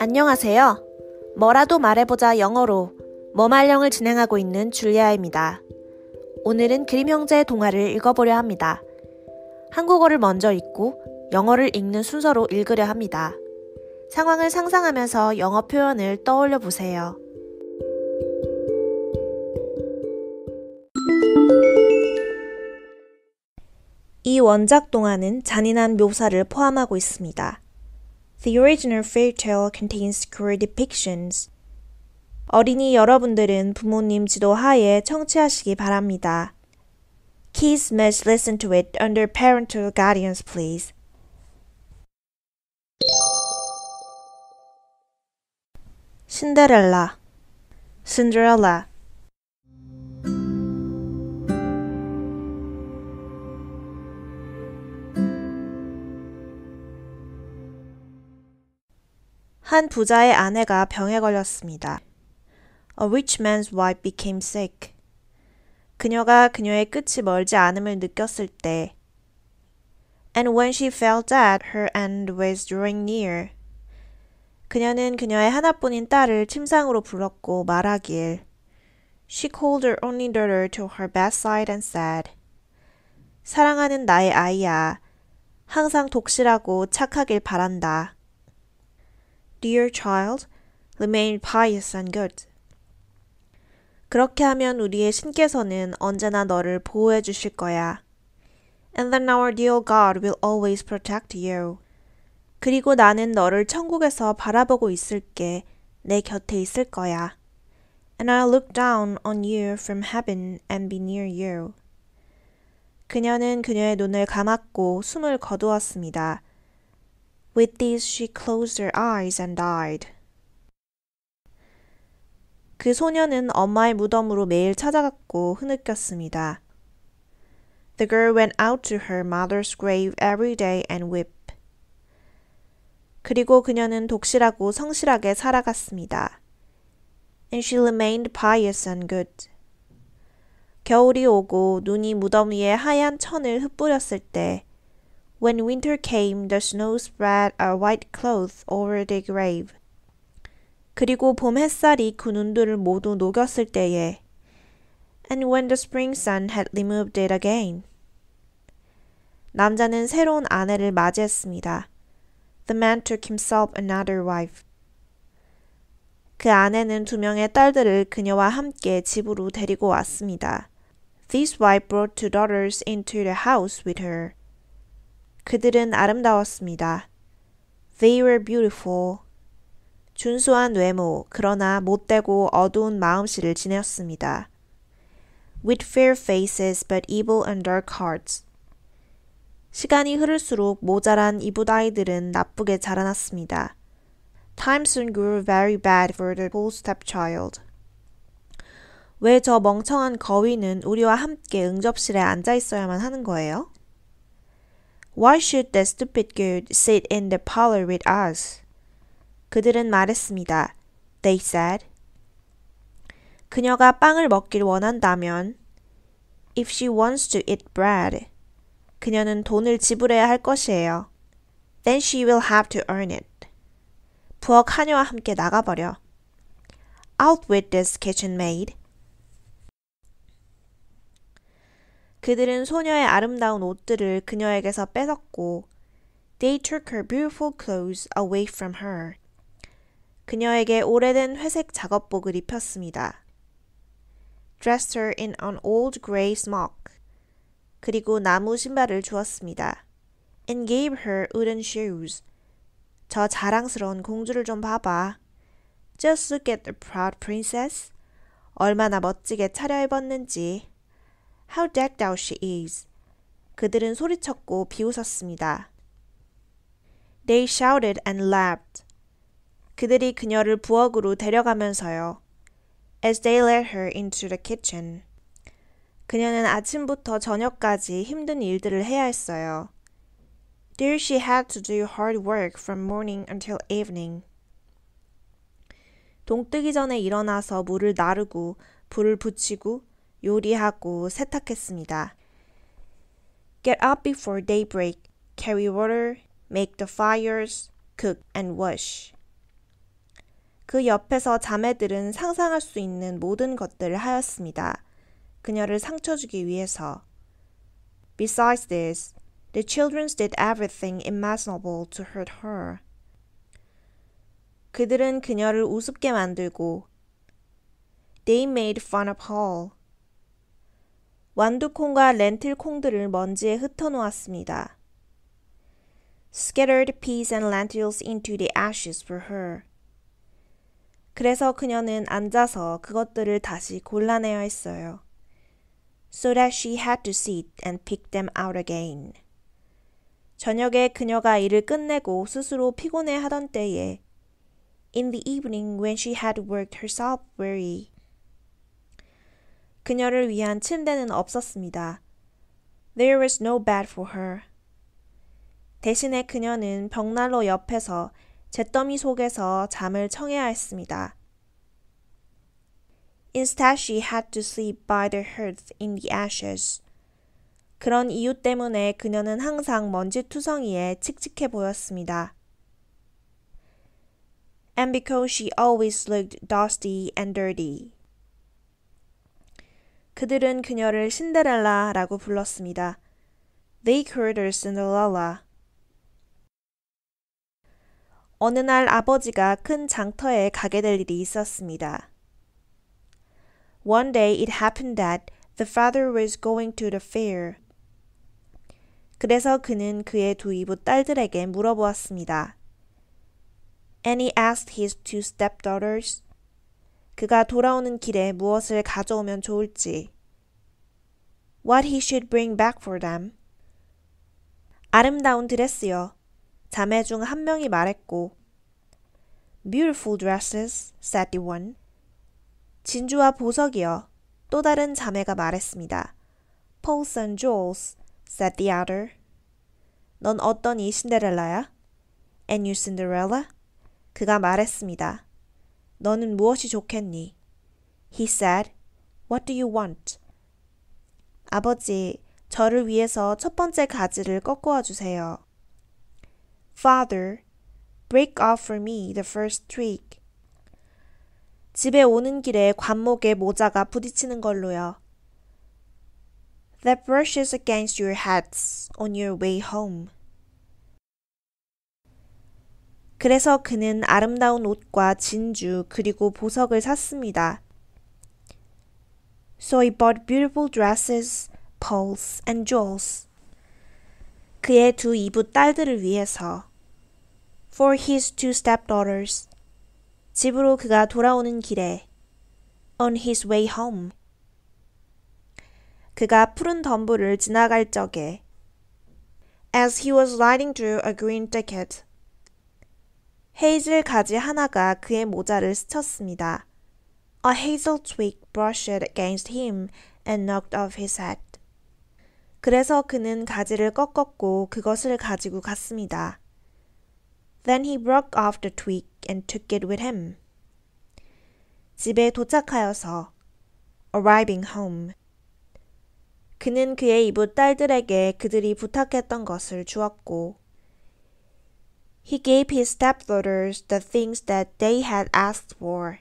안녕하세요. 뭐라도 말해보자 영어로 머말령을 진행하고 있는 줄리아입니다. 오늘은 그림 형제의 동화를 읽어보려 합니다. 한국어를 먼저 읽고 영어를 읽는 순서로 읽으려 합니다. 상황을 상상하면서 영어 표현을 떠올려 보세요. 이 원작 동화는 잔인한 묘사를 포함하고 있습니다. The original fairy tale contains cruel depictions. 어린이 여러분들은 부모님 지도 하에 청취하시기 바랍니다. Kids must listen to it under parental guidance, please. 신데렐라 Cinderella 한 부자의 아내가 병에 걸렸습니다. A rich man's wife became sick. 그녀가 그녀의 끝이 멀지 않음을 느꼈을 때 And when she felt that her end was drawing near. 그녀는 그녀의 하나뿐인 딸을 침상으로 불렀고 말하길 She called her only daughter to her bedside and said 사랑하는 나의 아이야. 항상 독실하고 착하길 바란다. Dear child, remain pious and good. 그렇게 하면 우리의 신께서는 언제나 너를 보호해 주실 거야. And then our dear God will always protect you. 그리고 나는 너를 천국에서 바라보고 있을게. 내 곁에 있을 거야. And I'll look down on you from heaven and be near you. 그녀는 그녀의 눈을 감았고 숨을 거두었습니다. With these she closed her eyes and died. 그 소녀는 엄마의 무덤으로 매일 찾아갔고 흐느꼈습니다. The girl went out to her mother's grave every day and wept. 그리고 그녀는 독실하고 성실하게 살아갔습니다. And she remained pious and good. 겨울이 오고 눈이 무덤 위에 하얀 천을 흩뿌렸을 때 When winter came, the snow spread a white cloth over the grave. 그리고 봄 햇살이 그 눈들을 모두 녹였을 때에 and when the spring sun had removed it again. 남자는 새로운 아내를 맞이했습니다. The man took himself another wife. 그 아내는 두 명의 딸들을 그녀와 함께 집으로 데리고 왔습니다. This wife brought two daughters into the house with her. 그들은 아름다웠습니다. They were beautiful. 준수한 외모, 그러나 못되고 어두운 마음씨를 지녔습니다. With fair faces but evil and dark hearts. 시간이 흐를수록 모자란 이부다이들은 나쁘게 자라났습니다. Time soon grew very bad for the poor stepchild. 왜 저 멍청한 거위는 우리와 함께 응접실에 앉아 있어야만 하는 거예요? Why should the stupid girl sit in the parlor with us? 그들은 말했습니다. They said. 그녀가 빵을 먹길 원한다면 If she wants to eat bread, 그녀는 돈을 지불해야 할 것이에요. Then she will have to earn it. 부엌 하녀와 함께 나가버려. Out with this kitchen maid. 그들은 소녀의 아름다운 옷들을 그녀에게서 뺏었고 They took her beautiful clothes away from her. 그녀에게 오래된 회색 작업복을 입혔습니다. Dressed her in an old grey smock. 그리고 나무 신발을 주었습니다. And gave her wooden shoes. 저 자랑스러운 공주를 좀 봐봐. Just look at the proud princess. 얼마나 멋지게 차려입었는지. How decked out she is. 그들은 소리쳤고 비웃었습니다. They shouted and laughed. 그들이 그녀를 부엌으로 데려가면서요. As they led her into the kitchen. 그녀는 아침부터 저녁까지 힘든 일들을 해야 했어요. There she had to do hard work from morning until evening. 동뜨기 전에 일어나서 물을 나르고 불을 붙이고 요리하고 세탁했습니다. Get up before daybreak, carry water, make the fires, cook and wash. 그 옆에서 자매들은 상상할 수 있는 모든 것들을 하였습니다. 그녀를 상처 주기 위해서. Besides this, the children did everything imaginable to hurt her. 그들은 그녀를 우습게 만들고 They made fun of Hall. 완두콩과 렌틸콩들을 먼지에 흩어놓았습니다. Scattered peas and lentils into the ashes for her. 그래서 그녀는 앉아서 그것들을 다시 골라내야 했어요. So that she had to sit and pick them out again. 저녁에 그녀가 일을 끝내고 스스로 피곤해 하던 때에 In the evening when she had worked herself weary, 그녀를 위한 침대는 없었습니다. There was no bed for her. 대신에 그녀는 벽난로 옆에서 잿더미 속에서 잠을 청해야 했습니다. Instead, she had to sleep by the hearth in the ashes. 그런 이유 때문에 그녀는 항상 먼지 투성이에 칙칙해 보였습니다. And because she always looked dusty and dirty. 그들은 그녀를 신데렐라라고 불렀습니다. They called her Cinderella. 어느 날 아버지가 큰 장터에 가게 될 일이 있었습니다. One day it happened that the father was going to the fair. 그래서 그는 그의 두 이부 딸들에게 물어보았습니다. And he asked his two stepdaughters, 그가 돌아오는 길에 무엇을 가져오면 좋을지. What he should bring back for them. 아름다운 드레스요. 자매 중 한 명이 말했고. Beautiful dresses, said the one. 진주와 보석이요. 또 다른 자매가 말했습니다. Pearls and jewels, said the other. 넌 어떤 이 신데렐라야? And you Cinderella? 그가 말했습니다. 너는 무엇이 좋겠니? He said, What do you want? 아버지, 저를 위해서 첫 번째 가지를 꺾어와 주세요. Father, break off for me the first twig. 집에 오는 길에 관목에 모자가 부딪히는 걸로요. That brushes against your heads on your way home. 그래서 그는 아름다운 옷과 진주 그리고 보석을 샀습니다. So he bought beautiful dresses, pearls and jewels. 그의 두 이부 딸들을 위해서. For his two stepdaughters. 집으로 그가 돌아오는 길에. On his way home. 그가 푸른 덤불을 지나갈 적에. As he was riding through a green thicket. 헤이즐 가지 하나가 그의 모자를 스쳤습니다. A hazel twig brushed against him and knocked off his hat. 그래서 그는 가지를 꺾었고 그것을 가지고 갔습니다. Then he broke off the twig and took it with him. 집에 도착하여서 arriving home. 그는 그의 이웃 딸들에게 그들이 부탁했던 것을 주었고 he gave his stepdaughters the things that they had asked for.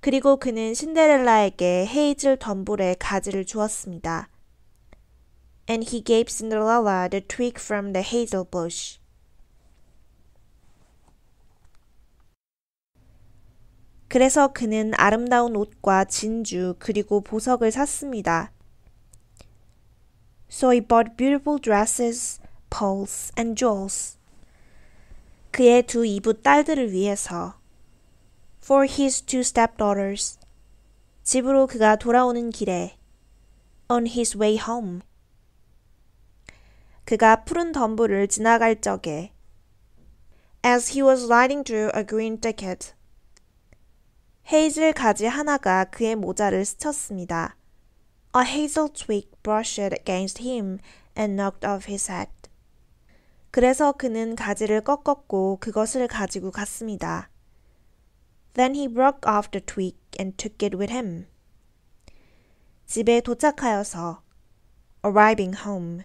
그리고 그는 신데렐라에게 헤이즐 덤불의 가지를 주었습니다. And he gave Cinderella the twig from the hazel bush. 그래서 그는 아름다운 옷과 진주 그리고 보석을 샀습니다. So he bought beautiful dresses, pearls, and jewels. 그의 두 이부 딸들을 위해서 for his two stepdaughters 집으로 그가 돌아오는 길에 on his way home 그가 푸른 덤불을 지나갈 적에 as he was riding through a green thicket 헤이즐 가지 하나가 그의 모자를 스쳤습니다. A hazel twig brushed against him and knocked off his hat. 그래서 그는 가지를 꺾었고 그것을 가지고 갔습니다. Then he broke off the twig and took it with him. 집에 도착하여서 arriving home.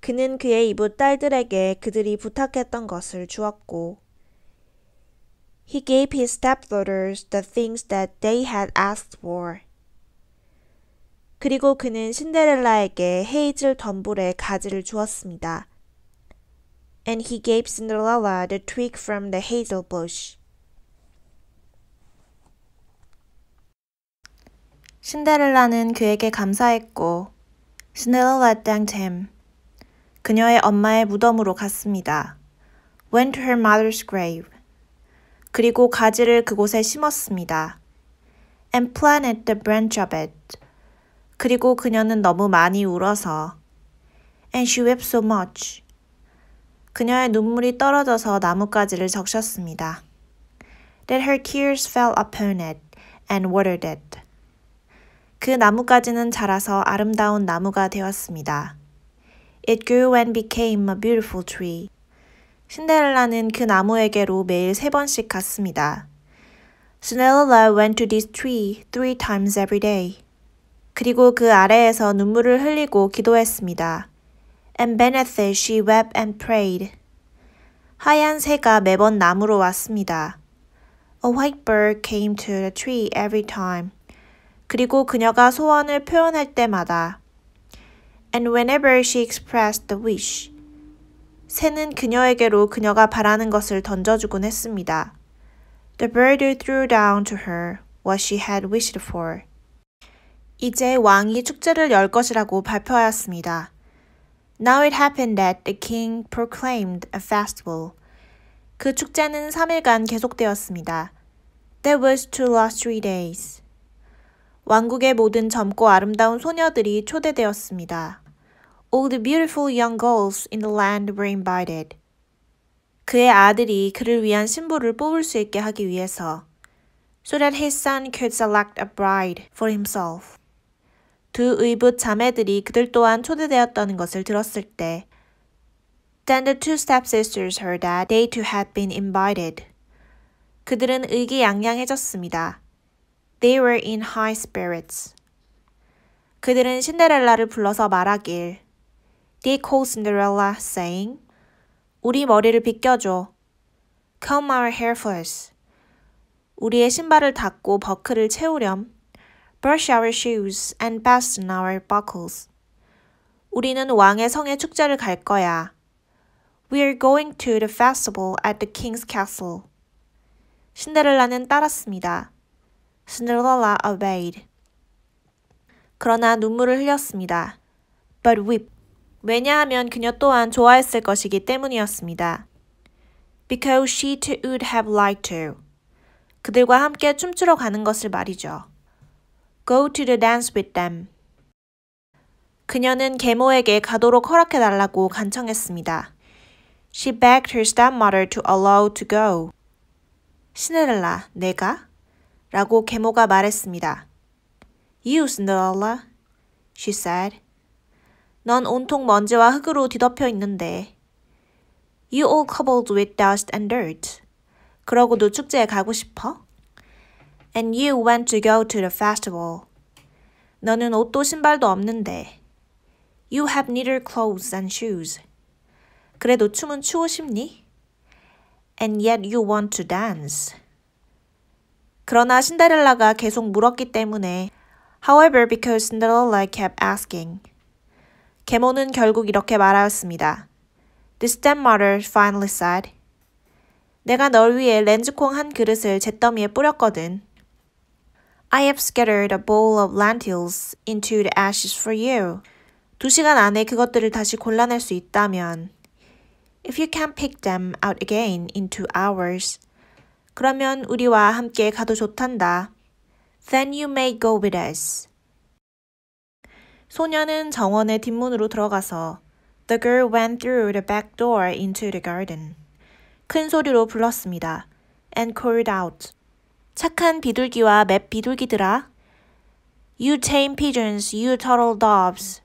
그는 그의 이부 딸들에게 그들이 부탁했던 것을 주었고 He gave his stepdaughters the things that they had asked for. 그리고 그는 신데렐라에게 헤이즐 덤불의 가지를 주었습니다. and he gave Cinderella the twig from the hazel bush. 신데렐라는 그에게 감사했고 Cinderella thanked him. 그녀의 엄마의 무덤으로 갔습니다. went to her mother's grave. 그리고 가지를 그곳에 심었습니다. and planted the branch of it. 그리고 그녀는 너무 많이 울어서 and she wept so much. 그녀의 눈물이 떨어져서 나뭇가지를 적셨습니다. That her tears fell upon it and watered it. 그 나뭇가지는 자라서 아름다운 나무가 되었습니다. It grew and became a beautiful tree. 신데렐라는 그 나무에게로 매일 세 번씩 갔습니다. Cinderella went to this tree three times every day. 그리고 그 아래에서 눈물을 흘리고 기도했습니다. And beneath it she wept and prayed. 하얀 새가 매번 나무로 왔습니다. A white bird came to the tree every time. 그리고 그녀가 소원을 표현할 때마다 And whenever she expressed the wish. 새는 그녀에게로 그녀가 바라는 것을 던져주곤 했습니다. The bird threw down to her what she had wished for. 이제 왕이 축제를 열 것이라고 발표하였습니다. Now it happened that the king proclaimed a festival. 그 축제는 3일간 계속되었습니다. That was to last three days. 왕국의 모든 젊고 아름다운 소녀들이 초대되었습니다. All the beautiful young girls in the land were invited. 그의 아들이 그를 위한 신부를 뽑을 수 있게 하기 위해서 So that his son could select a bride for himself. 두 의붓 자매들이 그들 또한 초대되었다는 것을 들었을 때 Then the two stepsisters heard that they too had been invited. 그들은 의기양양해졌습니다. They were in high spirits. 그들은 신데렐라를 불러서 말하길 They called Cinderella, saying, 우리 머리를 빗겨줘. Comb our hair for us. 우리의 신발을 닦고 버클을 채우렴. brush our shoes and fasten our buckles. 우리는 왕의 성의 축제를 갈 거야. We are going to the festival at the king's castle. 신데렐라는 따랐습니다. Cinderella obeyed. 그러나 눈물을 흘렸습니다. But weep. 왜냐하면 그녀 또한 좋아했을 것이기 때문이었습니다. Because she too would have liked to. 그들과 함께 춤추러 가는 것을 말이죠. Go to the dance with them. 그녀는 계모에게 가도록 허락해달라고 간청했습니다. She begged her stepmother to allow to go. 시네렐라, 내가? 라고 계모가 말했습니다. You, Cinderella, she said. 넌 온통 먼지와 흙으로 뒤덮여 있는데. You all cobbled with dust and dirt. 그러고도 축제에 가고 싶어? And you went to go to the festival. 너는 옷도 신발도 없는데. You have neither clothes and shoes. 그래도 춤은 추고 싶니? And yet you want to dance. 그러나 신데렐라가 계속 물었기 때문에 However, because Cinderella kept asking. 계모는 결국 이렇게 말하였습니다. The stepmother finally said, 내가 널 위해 렌즈콩 한 그릇을 잿더미에 뿌렸거든. I have scattered a bowl of lentils into the ashes for you. 두 시간 안에 그것들을 다시 골라낼 수 있다면 If you can pick them out again in two hours. 그러면 우리와 함께 가도 좋단다. Then you may go with us. 소녀는 정원의 뒷문으로 들어가서 The girl went through the back door into the garden. 큰 소리로 불렀습니다. And called out. 착한 비둘기와 맵 비둘기들아. You tame pigeons, you turtle doves.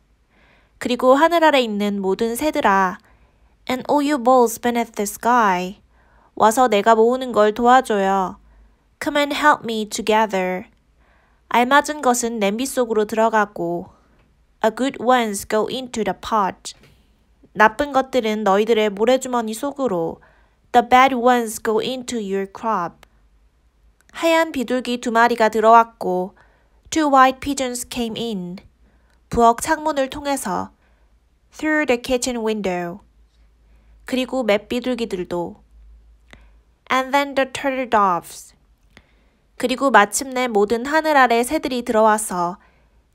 그리고 하늘 아래 있는 모든 새들아. And all you bulls beneath the sky. 와서 내가 모으는 걸 도와줘요. Come and help me together. 알맞은 것은 냄비 속으로 들어가고. A good ones go into the pot. 나쁜 것들은 너희들의 모래주머니 속으로. The bad ones go into your crop. 하얀 비둘기 두 마리가 들어왔고 two white pigeons came in. 부엌 창문을 통해서 through the kitchen window. 그리고 맷비둘기들도 and then the turtle doves. 그리고 마침내 모든 하늘 아래 새들이 들어와서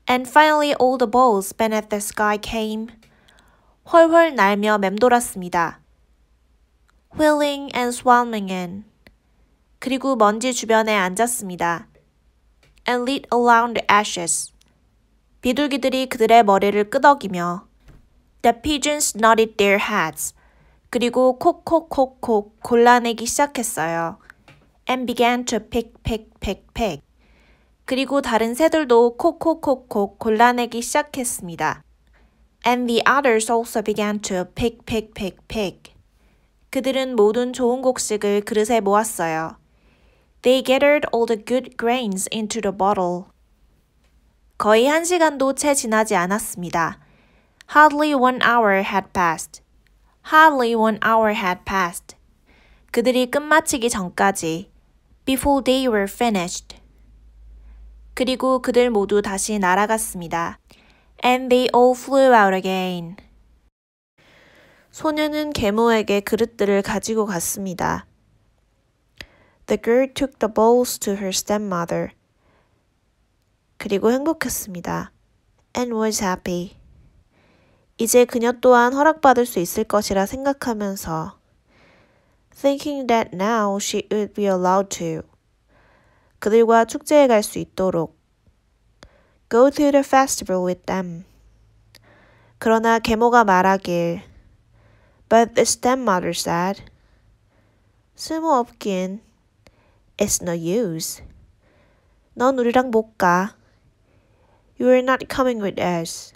and finally all the balls beneath the sky came. 훨훨 날며 맴돌았습니다. wheeling and swarming in. 그리고 먼지 주변에 앉았습니다. And lit around the ashes. 비둘기들이 그들의 머리를 끄덕이며 The pigeons nodded their heads. 그리고 콕콕콕콕 골라내기 시작했어요. And began to pick, pick, pick, pick. 그리고 다른 새들도 콕콕콕콕 골라내기 시작했습니다. And the others also began to pick, pick, pick, pick. 그들은 모든 좋은 곡식을 그릇에 모았어요. They gathered all the good grains into the bottle. 거의 한 시간도 채 지나지 않았습니다. Hardly one hour had passed. Hardly one hour had passed. 그들이 끝마치기 전까지. Before they were finished. 그리고 그들 모두 다시 날아갔습니다. And they all flew out again. 소녀는 계모에게 그릇들을 가지고 갔습니다. The girl took the bowls to her stepmother. 그리고 행복했습니다. And was happy. 이제 그녀 또한 허락받을 수 있을 것이라 생각하면서 thinking that now she would be allowed to. 그들과 축제에 갈 수 있도록 go to the festival with them. 그러나 계모가 말하길 but the stepmother said 쓸모없긴 It's no use. 넌 우리랑 못 가. You're not coming with us.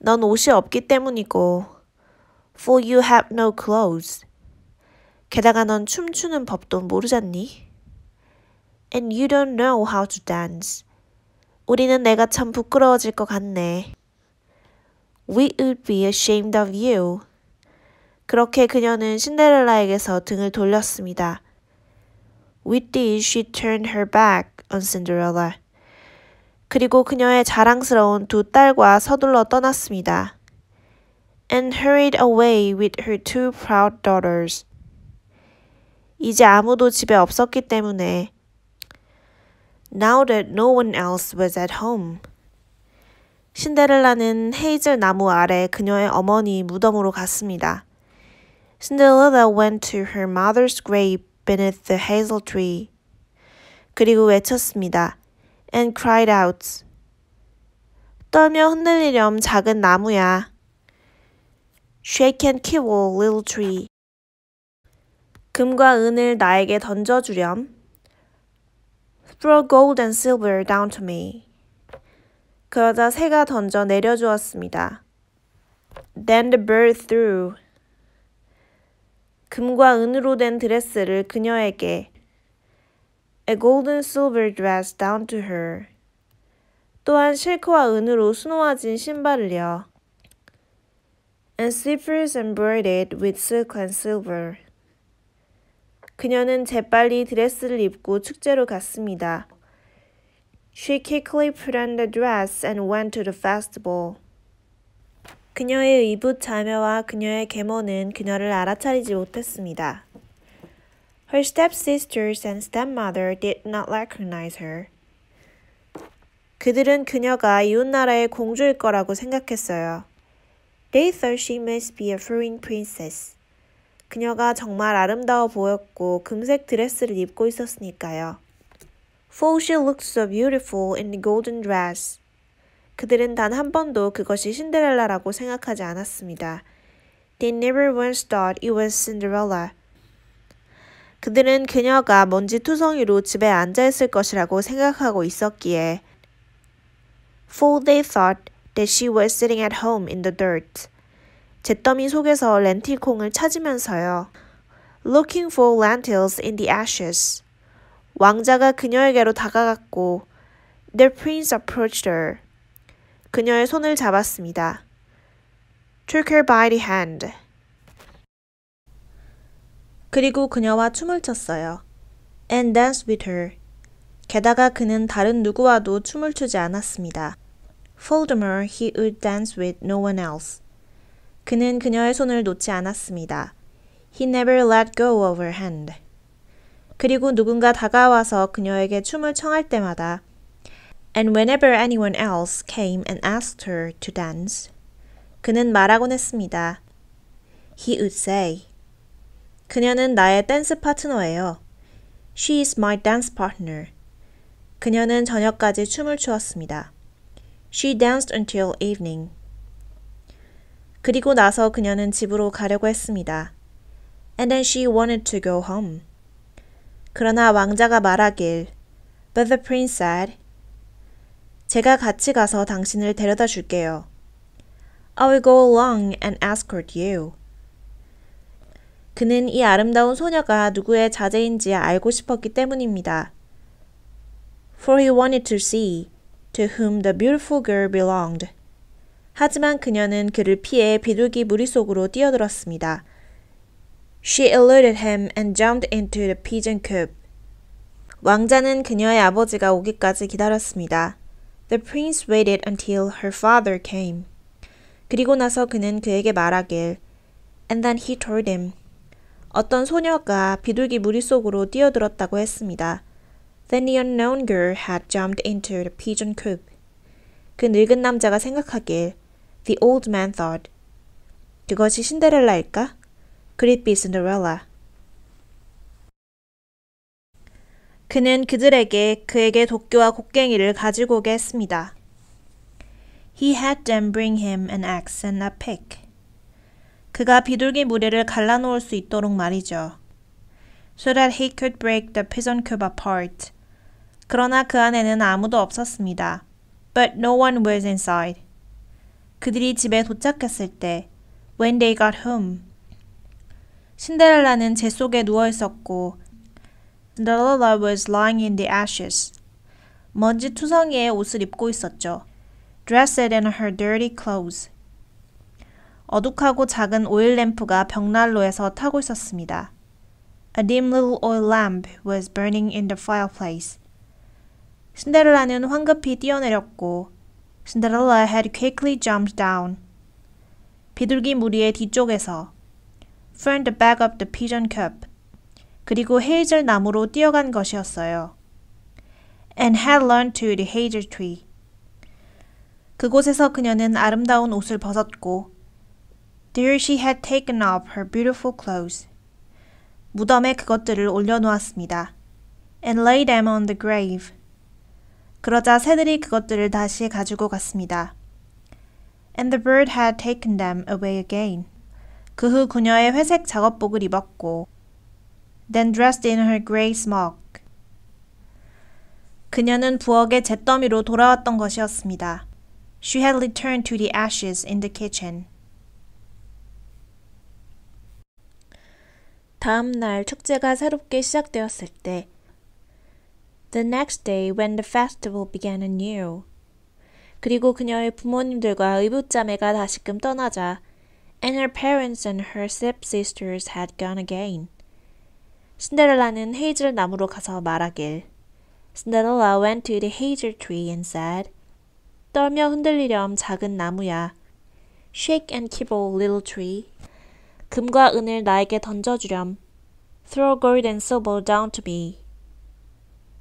넌 옷이 없기 때문이고. For you have no clothes. 게다가 넌 춤추는 법도 모르잖니? And you don't know how to dance. 우리는 내가 참 부끄러워질 것 같네. We would be ashamed of you. 그렇게 그녀는 신데렐라에게서 등을 돌렸습니다. With this, she turned her back on Cinderella. 그리고 그녀의 자랑스러운 두 딸과 서둘러 떠났습니다. And hurried away with her two proud daughters. 이제 아무도 집에 없었기 때문에 Now that no one else was at home. 신데렐라는 헤이즐 나무 아래 그녀의 어머니 무덤으로 갔습니다. Cinderella went to her mother's grave beneath the hazel tree. 그리고 외쳤습니다. and cried out. 떨며 흔들리렴 작은 나무야. Shake and kill, little tree. 금과 은을 나에게 던져주렴. Throw gold and silver down to me. 그러자 새가 던져 내려주었습니다. Then the bird threw 금과 은으로 된 드레스를 그녀에게 A golden silver dress down to her. 또한 실크와 은으로 수놓아진 신발을요. And slippers embroidered with silk and silver. 그녀는 재빨리 드레스를 입고 축제로 갔습니다. She quickly put on the dress and went to the festival. 그녀의 의붓 자매와 그녀의 계모는 그녀를 알아차리지 못했습니다. Her stepsisters and stepmother did not recognize her. 그들은 그녀가 이웃나라의 공주일 거라고 생각했어요. They thought she must be a foreign princess. 그녀가 정말 아름다워 보였고 금색 드레스를 입고 있었으니까요. For she looked so beautiful in the golden dress. 그들은 단 한 번도 그것이 신데렐라라고 생각하지 않았습니다. They never once thought it was Cinderella. 그들은 그녀가 먼지 투성이로 집에 앉아 있을 것이라고 생각하고 있었기에 For they thought that she was sitting at home in the dirt. 잿더미 속에서 렌틸콩을 찾으면서요. Looking for lentils in the ashes. 왕자가 그녀에게로 다가갔고 The prince approached her. 그녀의 손을 잡았습니다. Took her by the hand. 그리고 그녀와 춤을 췄어요. And danced with her. 게다가 그는 다른 누구와도 춤을 추지 않았습니다. Furthermore, he would dance with no one else. 그는 그녀의 손을 놓지 않았습니다. He never let go of her hand. 그리고 누군가 다가와서 그녀에게 춤을 청할 때마다 and whenever anyone else came and asked her to dance, 그는 말하곤 했습니다. He would say, 그녀는 나의 댄스 파트너예요. She is my dance partner. 그녀는 저녁까지 춤을 추었습니다. She danced until evening. 그리고 나서 그녀는 집으로 가려고 했습니다. And then she wanted to go home. 그러나 왕자가 말하길, But the prince said, 제가 같이 가서 당신을 데려다 줄게요. I will go along and escort you. 그는 이 아름다운 소녀가 누구의 자제인지 알고 싶었기 때문입니다. For he wanted to see to whom the beautiful girl belonged. 하지만 그녀는 그를 피해 비둘기 무리 속으로 뛰어들었습니다. She eluded him and jumped into the pigeon coop. 왕자는 그녀의 아버지가 오기까지 기다렸습니다. The prince waited until her father came. 그리고 나서 그는 그에게 말하길 And then he told him. 어떤 소녀가 비둘기 무리속으로 뛰어들었다고 했습니다. Then the unknown girl had jumped into the pigeon coop. 그 늙은 남자가 생각하길 The old man thought. 그것이 신데렐라일까? Could it be Cinderella? 그는 그들에게 그에게 도끼와 곡괭이를 가지고 오게 했습니다. He had them bring him an axe and a pick. 그가 비둘기 무리를 갈라놓을 수 있도록 말이죠. So that he could break the pigeon coop apart. 그러나 그 안에는 아무도 없었습니다. But no one was inside. 그들이 집에 도착했을 때, when they got home. 신데렐라는 제 속에 누워 있었고, The lullaby was lying in the ashes. 먼지 투성이에 옷을 입고 있었죠. Dressed in her dirty clothes. 어둑하고 작은 오일 램프가 벽난로에서 타고 있었습니다. A dim little oil lamp was burning in the fireplace. 신데렐라는 황급히 뛰어내렸고, Cinderella had quickly jumped down. 비둘기 무리의 뒤쪽에서, from the back of the pigeon coop. 그리고 헤이즐 나무로 뛰어간 것이었어요. And had learned to the hazel tree. 그곳에서 그녀는 아름다운 옷을 벗었고, there she had taken off her beautiful clothes. 무덤에 그것들을 올려놓았습니다. And laid them on the grave. 그러자 새들이 그것들을 다시 가지고 갔습니다. And the bird had taken them away again. 그 후 그녀의 회색 작업복을 입었고, then dressed in her grey smock. 그녀는 부엌의 잿더미로 돌아왔던 것이었습니다. She had returned to the ashes in the kitchen. 다음 날 축제가 새롭게 시작되었을 때 The next day when the festival began anew. 그리고 그녀의 부모님들과 의붓자매가 다시금 떠나자 and her parents and her stepsisters had gone again. 신데렐라는 헤이즐 나무로 가서 말하길. Cinderella went to the hazel tree and said, 떨며 흔들리렴 작은 나무야. Shake and kibble, little tree. 금과 은을 나에게 던져주렴. Throw gold and silver down to me.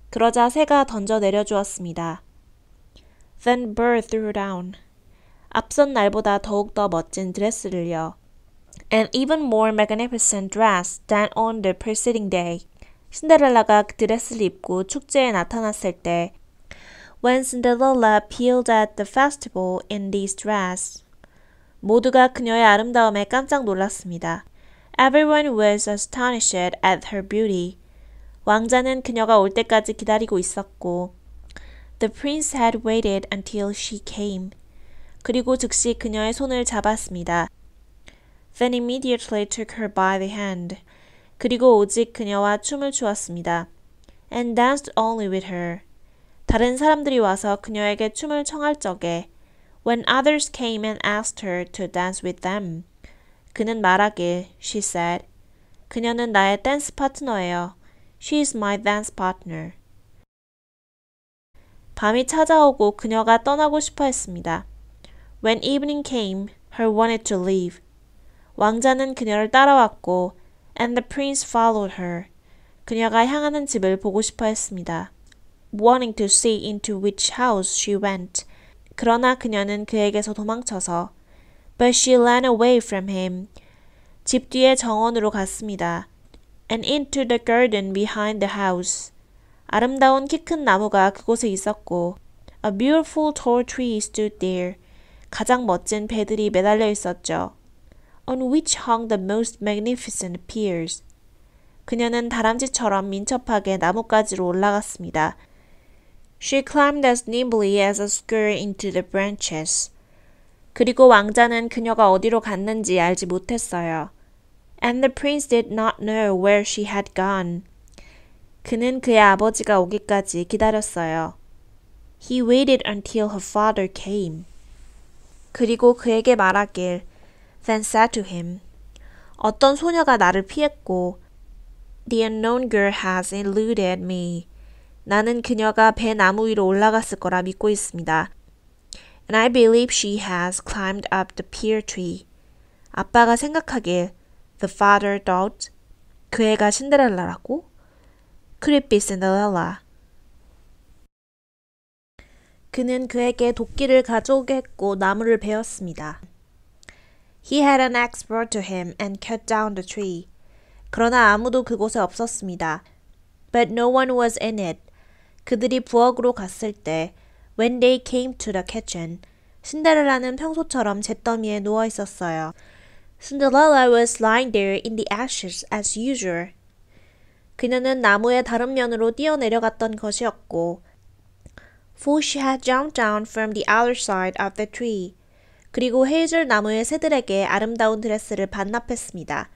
그러자 새가 던져 내려주었습니다. Then bird threw down. 앞선 날보다 더욱더 멋진 드레스를요. an even more magnificent dress than on the preceding day. 신데렐라가 드레스를 입고 축제에 나타났을 때 When Cinderella appeared at the festival in this dress, 모두가 그녀의 아름다움에 깜짝 놀랐습니다. Everyone was astonished at her beauty. 왕자는 그녀가 올 때까지 기다리고 있었고 The prince had waited until she came. 그리고 즉시 그녀의 손을 잡았습니다. Fanny immediately took her by the hand. 그리고 오직 그녀와 춤을 추었습니다. And danced only with her. 다른 사람들이 와서 그녀에게 춤을 청할 적에 When others came and asked her to dance with them. 그는 말하길 She said. 그녀는 나의 댄스 파트너예요. She is my dance partner. 밤이 찾아오고 그녀가 떠나고 싶어 했습니다. When evening came, her wanted to leave. 왕자는 그녀를 따라왔고 and the prince followed her. 그녀가 향하는 집을 보고 싶어 했습니다. wanting to see into which house she went. 그러나 그녀는 그에게서 도망쳐서 but she ran away from him. 집 뒤의 정원으로 갔습니다. and into the garden behind the house. 아름다운 키 큰 나무가 그곳에 있었고 a beautiful tall tree stood there. 가장 멋진 배들이 매달려 있었죠. on which hung the most magnificent piers. 그녀는 다람쥐처럼 민첩하게 나뭇가지로 올라갔습니다. She climbed as nimbly as a squirrel into the branches. 그리고 왕자는 그녀가 어디로 갔는지 알지 못했어요. And the prince did not know where she had gone. 그는 그의 아버지가 오기까지 기다렸어요. He waited until her father came. 그리고 그에게 말하길 then said to him, 어떤 소녀가 나를 피했고, The unknown girl has eluded me. 나는 그녀가 배 나무 위로 올라갔을 거라 믿고 있습니다. And I believe she has climbed up the pear tree. 아빠가 생각하길, the father thought, 그 애가 신데렐라라고? Could it be Cinderella? 그는 그에게 도끼를 가져오게 했고 나무를 베었습니다. He had an axe brought to him and cut down the tree. 그러나 아무도 그곳에 없었습니다. But no one was in it. 그들이 부엌으로 갔을 때, when they came to the kitchen, 신데렐라는 평소처럼 잿더미에 누워 있었어요. Cinderella was lying there in the ashes as usual. 그녀는 나무의 다른 면으로 뛰어내려갔던 것이었고, for she had jumped down from the other side of the tree. 그리고 헤이즐 나무의 새들에게 아름다운 드레스를 반납했습니다.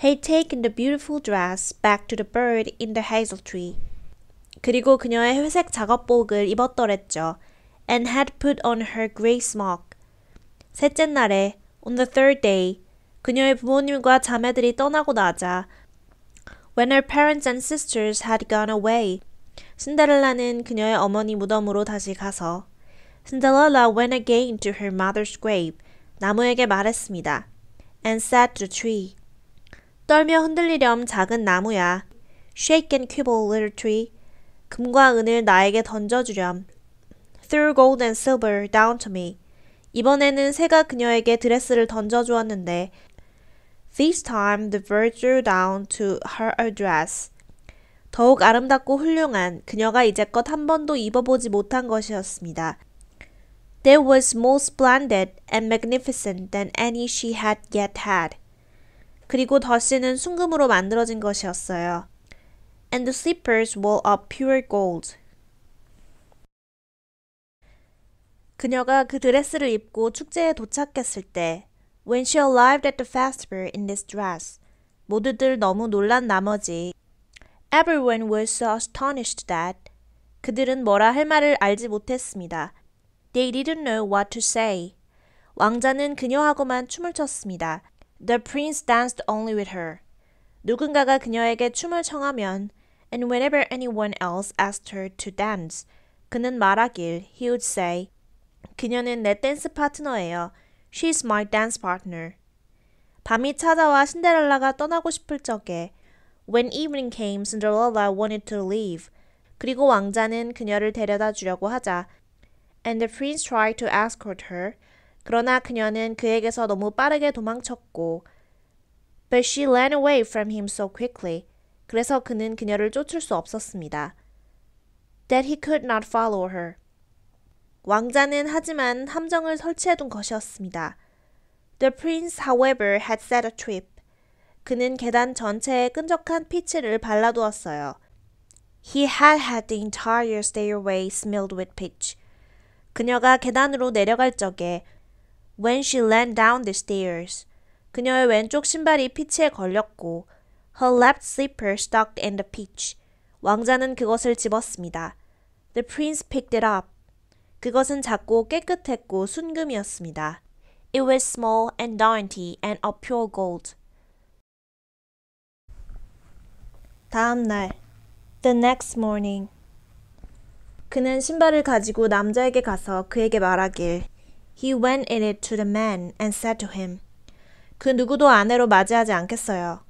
Had taken the beautiful dress back to the bird in the hazel tree. 그리고 그녀의 회색 작업복을 입었더랬죠. And had put on her grey smock. 셋째 날에 on the third day 그녀의 부모님과 자매들이 떠나고 나자 When her parents and sisters had gone away 신데렐라는 그녀의 어머니 무덤으로 다시 가서 Cinderella went again to her mother's grave. 나무에게 말했습니다. And said to the tree, 떨며 흔들리렴 작은 나무야. Shake and quibble, little tree. 금과 은을 나에게 던져주렴. Through gold and silver down to me. 이번에는 새가 그녀에게 드레스를 던져주었는데, This time the bird threw down to her a dress. 더욱 아름답고 훌륭한 그녀가 이제껏 한 번도 입어보지 못한 것이었습니다. There was more splendid and magnificent than any she had yet had. 그리고 덧시는 순금으로 만들어진 것이었어요. And the slippers were of pure gold. 그녀가 그 드레스를 입고 축제에 도착했을 때 When she arrived at the festival in this dress, 모두들 너무 놀란 나머지 Everyone was so astonished that 그들은 뭐라 할 말을 알지 못했습니다. They didn't know what to say. 왕자는 그녀하고만 춤을 췄습니다. The prince danced only with her. 누군가가 그녀에게 춤을 청하면 and whenever anyone else asked her to dance, 그는 말하길 he would say 그녀는 내 댄스 파트너예요. She's my dance partner. 밤이 찾아와 신데렐라가 떠나고 싶을 적에 When evening came, Cinderella wanted to leave. 그리고 왕자는 그녀를 데려다 주려고 하자 and the prince tried to escort her. 그러나 그녀는 그에게서 너무 빠르게 도망쳤고, but she ran away from him so quickly. 그래서 그는 그녀를 쫓을 수 없었습니다. that he could not follow her. 왕자는 하지만 함정을 설치해둔 것이었습니다. The prince, however, had set a trap. 그는 계단 전체에 끈적한 피치를 발라두었어요. He had had the entire stairway smelled with pitch. 그녀가 계단으로 내려갈 적에 When she leaned down the stairs. 그녀의 왼쪽 신발이 피치에 걸렸고 Her left slipper stuck in the peach. 왕자는 그것을 집었습니다. The prince picked it up. 그것은 작고 깨끗했고 순금이었습니다. It was small and dainty and of pure gold. 다음 날 The next morning 그는 신발을 가지고 남자에게 가서 그에게 말하길 He went in it to the man and said to him 그 누구도 아내로 맞이하지 않겠어요.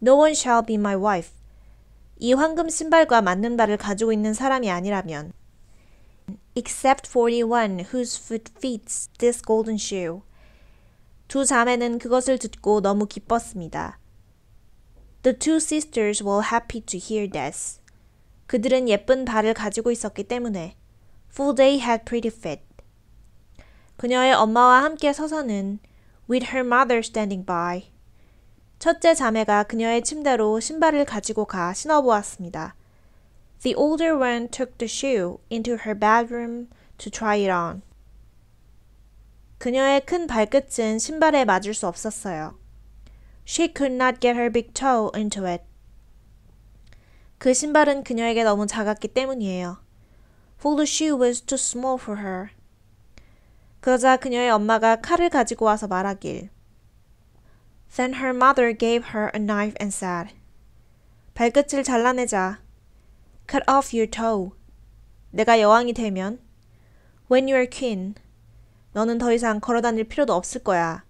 No one shall be my wife. 이 황금 신발과 맞는 발을 가지고 있는 사람이 아니라면 except for the one whose foot fits this golden shoe. 두 자매는 그것을 듣고 너무 기뻤습니다. The two sisters were happy to hear this. 그들은 예쁜 발을 가지고 있었기 때문에. For they had pretty feet. 그녀의 엄마와 함께 서서는 with her mother standing by. 첫째 자매가 그녀의 침대로 신발을 가지고 가 신어보았습니다. The older one took the shoe into her bedroom to try it on. 그녀의 큰 발끝은 신발에 맞을 수 없었어요. She could not get her big toe into it. 그 신발은 그녀에게 너무 작았기 때문이에요. For the shoe was too small for her. 그러자 그녀의 엄마가 칼을 가지고 와서 말하길. Then her mother gave her a knife and said, 발끝을 잘라내자. Cut off your toe. 내가 여왕이 되면, When you are king, 너는 더 이상 걸어 다닐 필요도 없을 거야.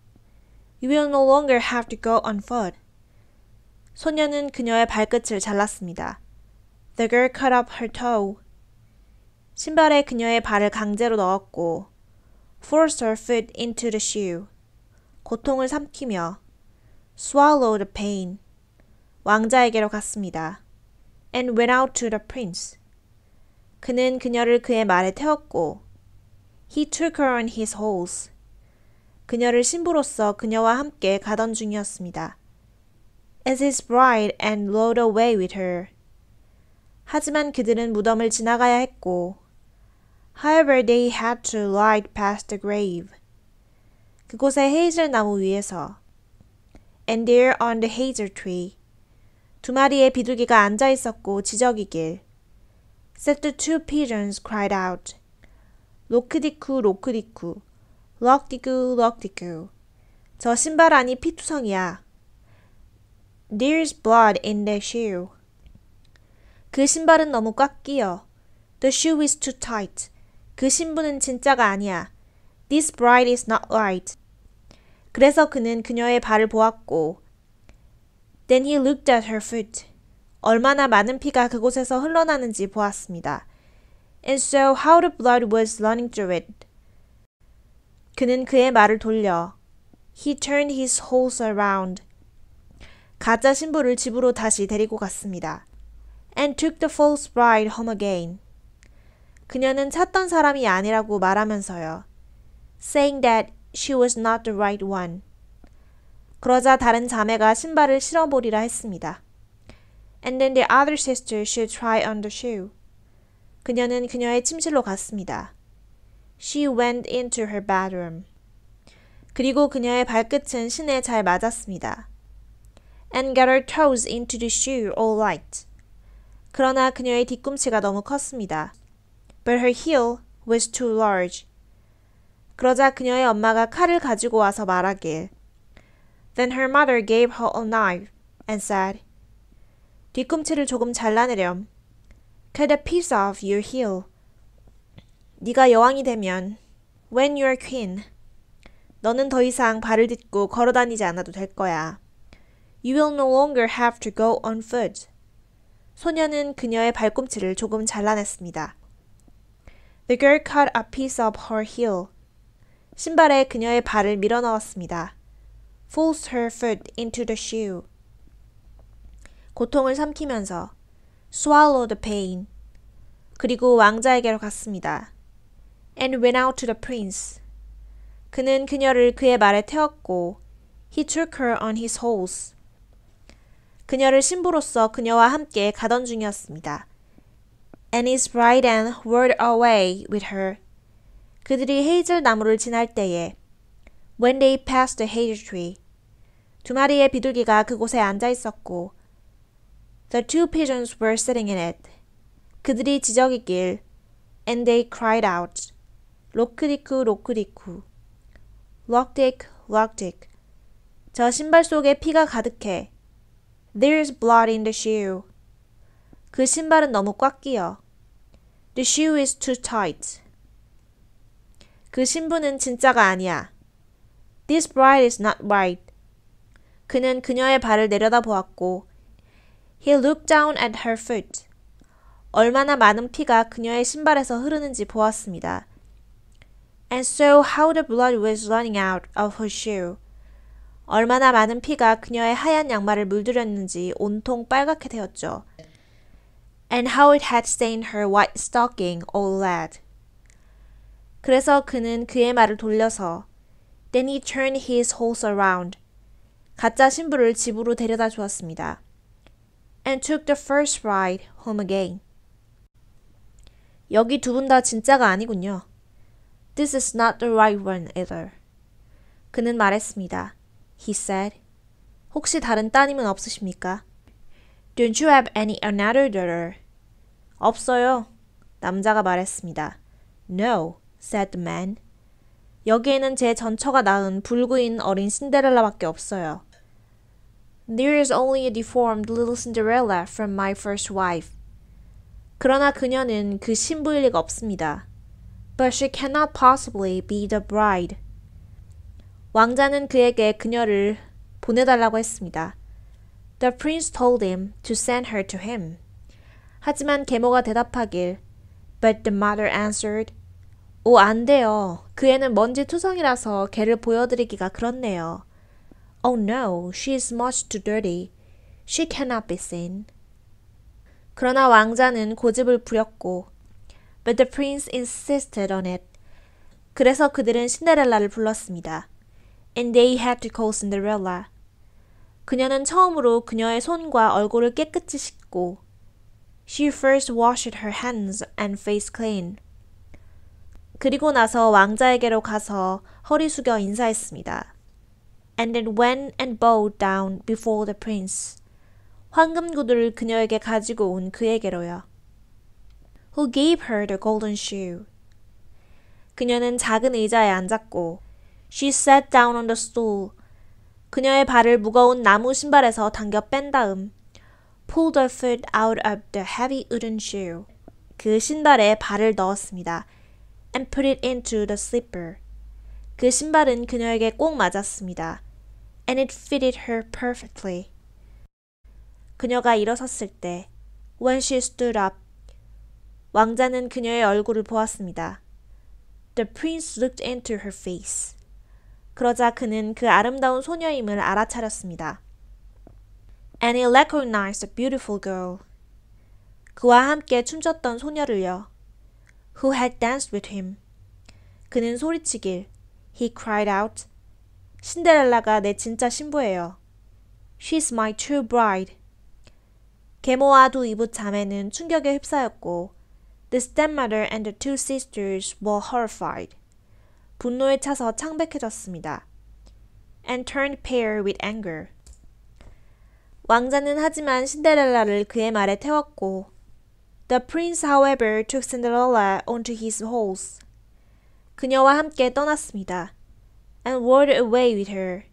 You will no longer have to go on foot. 소녀는 그녀의 발끝을 잘랐습니다. The girl cut up her toe. 신발에 그녀의 발을 강제로 넣었고 forced her foot into the shoe. 고통을 삼키며 swallow the pain. 왕자에게로 갔습니다. and went out to the prince. 그는 그녀를 그의 말에 태웠고 he took her on his horse. 그녀를 신부로서 그녀와 함께 가던 중이었습니다. as his bride and rode away with her 하지만 그들은 무덤을 지나가야 했고 However, they had to ride past the grave. 그곳의 헤이즐 나무 위에서 And there on the hazel tree. 두 마리의 비둘기가 앉아 있었고 지저귀길. Said the two pigeons cried out. 로크디쿠 로크디쿠. 럭디쿠 럭디쿠. 저 신발 안이 피투성이야. There's blood in the shoe. 그 신발은 너무 꽉 끼어. The shoe is too tight. 그 신부는 진짜가 아니야. This bride is not right. 그래서 그는 그녀의 발을 보았고 Then he looked at her foot. 얼마나 많은 피가 그곳에서 흘러나는지 보았습니다. And so how the blood was running through it. 그는 그의 말을 돌려 He turned his horse around. 가짜 신부를 집으로 다시 데리고 갔습니다. and took the false bride home again. 그녀는 찾던 사람이 아니라고 말하면서요. saying that she was not the right one. 그러자 다른 자매가 신발을 신어보리라 했습니다. And then the other sister should try on the shoe. 그녀는 그녀의 침실로 갔습니다. She went into her bedroom. 그리고 그녀의 발끝은 신에 잘 맞았습니다. And got her toes into the shoe all right. 그러나 그녀의 뒤꿈치가 너무 컸습니다. But her heel was too large. 그러자 그녀의 엄마가 칼을 가지고 와서 말하길. Then her mother gave her a knife and said, 뒤꿈치를 조금 잘라내렴. Cut a piece off your heel. 네가 여왕이 되면, when you're queen, 너는 더 이상 발을 딛고 걸어다니지 않아도 될 거야. You will no longer have to go on foot. 소녀는 그녀의 발꿈치를 조금 잘라냈습니다. The girl cut a piece of her heel. 신발에 그녀의 발을 밀어넣었습니다. Forced her foot into the shoe. 고통을 삼키면서 swallow the pain. 그리고 왕자에게로 갔습니다. And went out to the prince. 그는 그녀를 그의 말에 태웠고 he took her on his horse. 그녀를 신부로서 그녀와 함께 가던 중이었습니다. Annie's bride and whirled away with her. 그들이 헤이즐 나무를 지날 때에 When they passed the hazel tree. 두 마리의 비둘기가 그곳에 앉아 있었고 The two pigeons were sitting in it. 그들이 지적이길 And they cried out. 로크디쿠 로크디쿠. 럭딕 럭딕. 저 신발 속에 피가 가득해. There's blood in the shoe. 그 신발은 너무 꽉 끼어. The shoe is too tight. 그 신부는 진짜가 아니야. This bride is not right. 그는 그녀의 발을 내려다보았고 He looked down at her foot. 얼마나 많은 피가 그녀의 신발에서 흐르는지 보았습니다. And so how the blood was running out of her shoe. 얼마나 많은 피가 그녀의 하얀 양말을 물들였는지 온통 빨갛게 되었죠. And how it had stained her white stocking all that. 그래서 그는 그의 말을 돌려서 Then he turned his horse around. 가짜 신부를 집으로 데려다 주었습니다. And took the first ride home again. 여기 두 분 다 진짜가 아니군요. This is not the right one either. 그는 말했습니다. he said. 혹시 다른 따님은 없으십니까? Don't you have any another daughter? 없어요. 남자가 말했습니다. No, said the man. 여기에는 제 전처가 낳은 불구인 어린 신데렐라밖에 없어요. There is only a deformed little Cinderella from my first wife. 그러나 그녀는 그 신부일 리가 없습니다. But she cannot possibly be the bride. 왕자는 그에게 그녀를 보내달라고 했습니다. The prince told him to send her to him. 하지만 계모가 대답하길 But the mother answered, 오, 안 돼요. 그 애는 먼지 투성이라서 걔를 보여드리기가 그렇네요. Oh no, she is much too dirty. She cannot be seen. 그러나 왕자는 고집을 부렸고, but the prince insisted on it. 그래서 그들은 신데렐라를 불렀습니다. and they had to call Cinderella. 그녀는 처음으로 그녀의 손과 얼굴을 깨끗이 씻고 she first washed her hands and face clean. 그리고 나서 왕자에게로 가서 허리 숙여 인사했습니다. and then went and bowed down before the prince. 황금 구두를 그녀에게 가지고 온 그에게로요. who gave her the golden shoe. 그녀는 작은 의자에 앉았고 She sat down on the stool. 그녀의 발을 무거운 나무 신발에서 당겨 뺀 다음 pulled her foot out of the heavy wooden shoe. 그 신발에 발을 넣었습니다. and put it into the slipper. 그 신발은 그녀에게 꼭 맞았습니다. and it fitted her perfectly. 그녀가 일어섰을 때 when she stood up 왕자는 그녀의 얼굴을 보았습니다. The prince looked into her face. 그러자 그는 그 아름다운 소녀임을 알아차렸습니다. Annie recognized a beautiful girl. 그와 함께 춤췄던 소녀를요. Who had danced with him. 그는 소리치길. He cried out. 신데렐라가 내 진짜 신부예요. She's my true bride. 계모와 두 이부 자매는 충격에 휩싸였고, the stepmother and the two sisters were horrified. 분노에 차서 창백해졌습니다. and turned pale with anger. 왕자는 하지만 신데렐라를 그의 말에 태웠고 The prince, however, took Cinderella onto his horse. 그녀와 함께 떠났습니다. and rode away with her.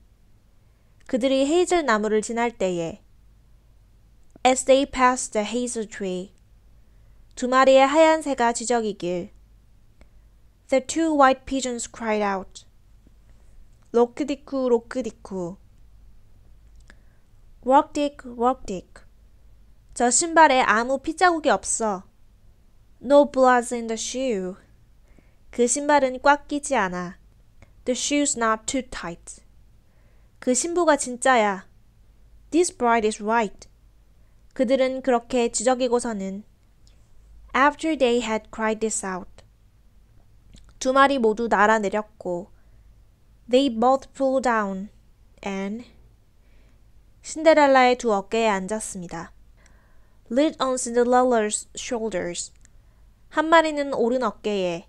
그들이 헤이즐 나무를 지날 때에 As they passed the hazel tree. 두 마리의 하얀 새가 지적이길 The two white pigeons cried out. 로크디쿠 로크디쿠 Rockdick Rockdick 저 신발에 아무 피자국이 없어. No blood in the shoe. 그 신발은 꽉 끼지 않아. The shoe's not too tight. 그 신부가 진짜야. This bride is right. 그들은 그렇게 지적이고서는 After they had cried this out. 두 마리 모두 날아내렸고 They both flew down and 신데렐라의 두 어깨에 앉았습니다. Lit on Cinderella's shoulders 한 마리는 오른 어깨에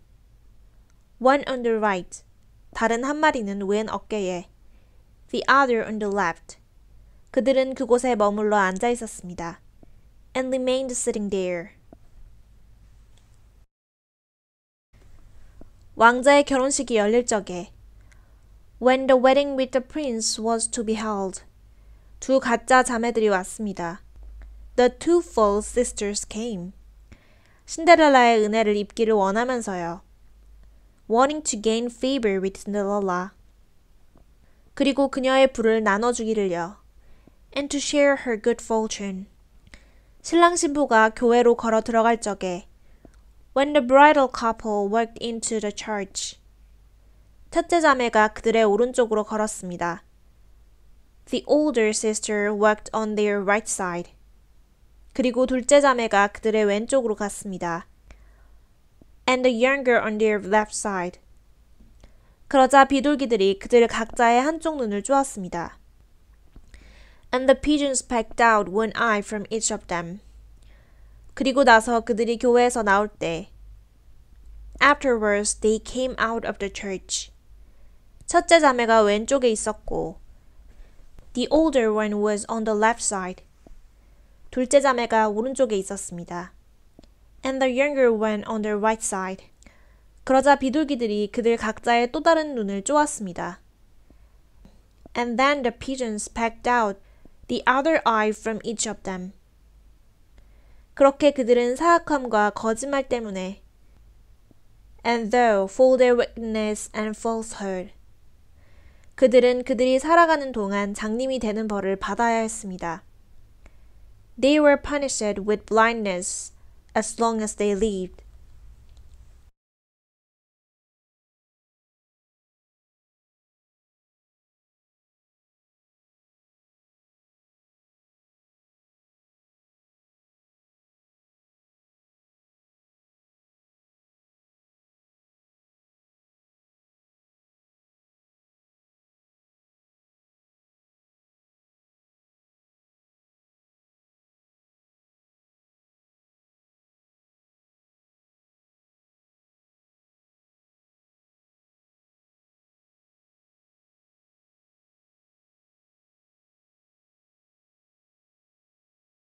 One on the right 다른 한 마리는 왼 어깨에 The other on the left 그들은 그곳에 머물러 앉아 있었습니다. And remained sitting there 왕자의 결혼식이 열릴 적에 When the wedding with the prince was to be held 두 가짜 자매들이 왔습니다. The two false sisters came. 신데렐라의 은혜를 입기를 원하면서요. Wanting to gain favor with Cinderella. 그리고 그녀의 부를 나눠주기를요. And to share her good fortune. 신랑 신부가 교회로 걸어 들어갈 적에 when the bridal couple walked into the church. 첫째 자매가 그들의 오른쪽으로 걸었습니다. The older sister walked on their right side. 그리고 둘째 자매가 그들의 왼쪽으로 갔습니다. And the younger on their left side. 그러자 비둘기들이 그들 각자의 한쪽 눈을 쪼았습니다. And the pigeons pecked out one eye from each of them. 그리고 나서 그들이 교회에서 나올 때 Afterwards they came out of the church. 첫째 자매가 왼쪽에 있었고 The older one was on the left side. 둘째 자매가 오른쪽에 있었습니다. And the younger one on the right side. 그러자 비둘기들이 그들 각자의 또 다른 눈을 쪼았습니다. And then the pigeons pecked out the other eye from each of them. 그렇게 그들은 사악함과 거짓말 때문에 and though for their wickedness and falsehood 그들은 그들이 살아가는 동안 장님이 되는 벌을 받아야 했습니다. They were punished with blindness as long as they lived.